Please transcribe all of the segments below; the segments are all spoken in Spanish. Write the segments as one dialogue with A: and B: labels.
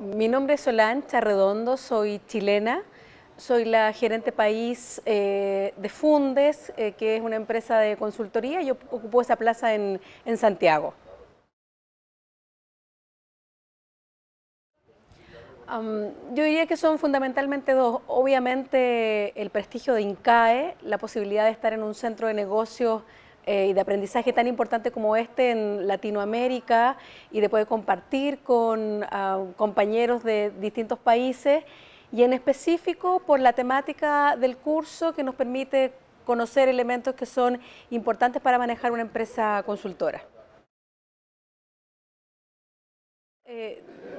A: Mi nombre es Solán Charredondo, soy chilena, soy la gerente país eh, de Fundes, eh, que es una empresa de consultoría, yo ocupo esa plaza en, Santiago. yo diría que son fundamentalmente dos. Obviamente el prestigio de INCAE, la posibilidad de estar en un centro de negocios eh, y de aprendizaje tan importante como este en Latinoamérica y de poder compartir con ah, compañeros de distintos países y en específico por la temática del curso que nos permite conocer elementos que son importantes para manejar una empresa consultora.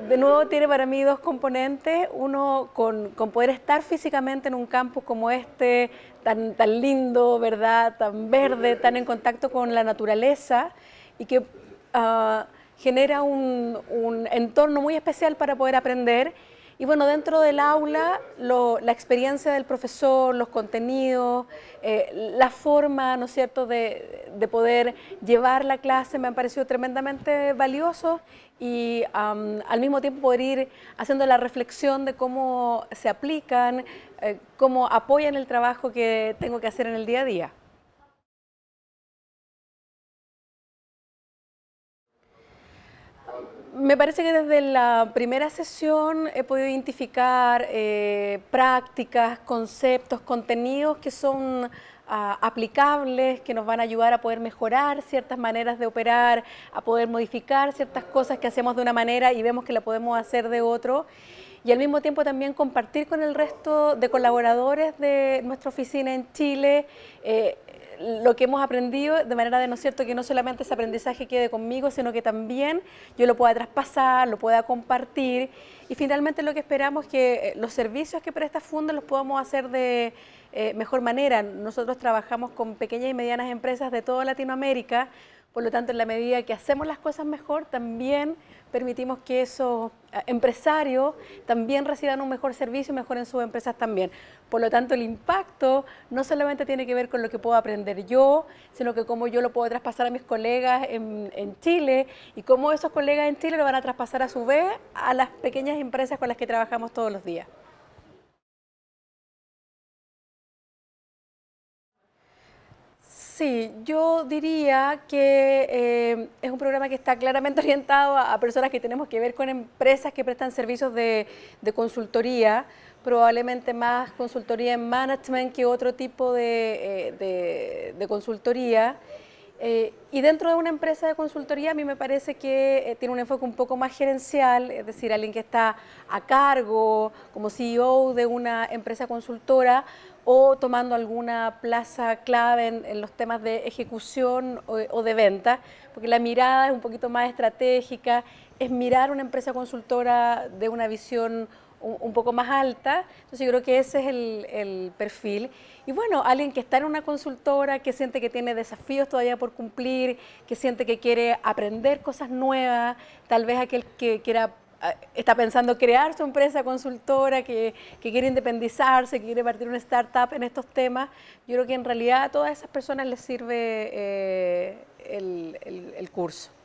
A: de nuevo tiene para mí dos componentes. Uno, con, poder estar físicamente en un campus como este, tan, tan lindo, ¿verdad? Tan verde, tan en contacto con la naturaleza y que ah, genera un, entorno muy especial para poder aprender. Y bueno, dentro del aula, la experiencia del profesor, los contenidos, eh, la forma, ¿no es cierto?, de, de poder llevar la clase me han parecido tremendamente valiosos y al mismo tiempo poder ir haciendo la reflexión de cómo se aplican, eh, cómo apoyan el trabajo que tengo que hacer en el día a día. me parece que desde la primera sesión he podido identificar eh, prácticas, conceptos, contenidos que son Ah, aplicables que nos van a ayudar a poder mejorar ciertas maneras de operar, a poder modificar ciertas cosas que hacemos de una manera y vemos que la podemos hacer de otro. Y al mismo tiempo también compartir con el resto de colaboradores de nuestra oficina en Chile eh, lo que hemos aprendido de manera de no cierto que no solamente ese aprendizaje quede conmigo, sino que también yo lo pueda traspasar, lo pueda compartir y finalmente lo que esperamos es que eh, los servicios que presta Funda los podamos hacer de eh, mejor manera. Nosotros trabajamos con pequeñas y medianas empresas de toda Latinoamérica, por lo tanto, en la medida que hacemos las cosas mejor, también permitimos que esos eh, empresarios también reciban un mejor servicio y mejoren sus empresas también. Por lo tanto, el impacto no solamente tiene que ver con lo que puedo aprender yo, sino que cómo yo lo puedo traspasar a mis colegas en, en Chile y cómo esos colegas en Chile lo van a traspasar a su vez a las pequeñas empresas con las que trabajamos todos los días. Sí, yo diría que eh, es un programa que está claramente orientado a, personas que tenemos que ver con empresas que prestan servicios de, consultoría, probablemente más consultoría en management que otro tipo de eh, consultoría. Eh, y dentro de una empresa de consultoría a mí me parece que eh, tiene un enfoque un poco más gerencial, es decir, alguien que está a cargo como CEO de una empresa consultora o tomando alguna plaza clave en, los temas de ejecución o, o, de venta, porque la mirada es un poquito más estratégica, es mirar una empresa consultora de una visión un, poco más alta. Entonces yo creo que ese es el, perfil. Y bueno, alguien que está en una consultora, que siente que tiene desafíos todavía por cumplir, que siente que quiere aprender cosas nuevas, tal vez aquel que quiera ah, está pensando crear su empresa consultora, que, quiere independizarse, que quiere partir una startup en estos temas, yo creo que en realidad a todas esas personas les sirve eh, el curso.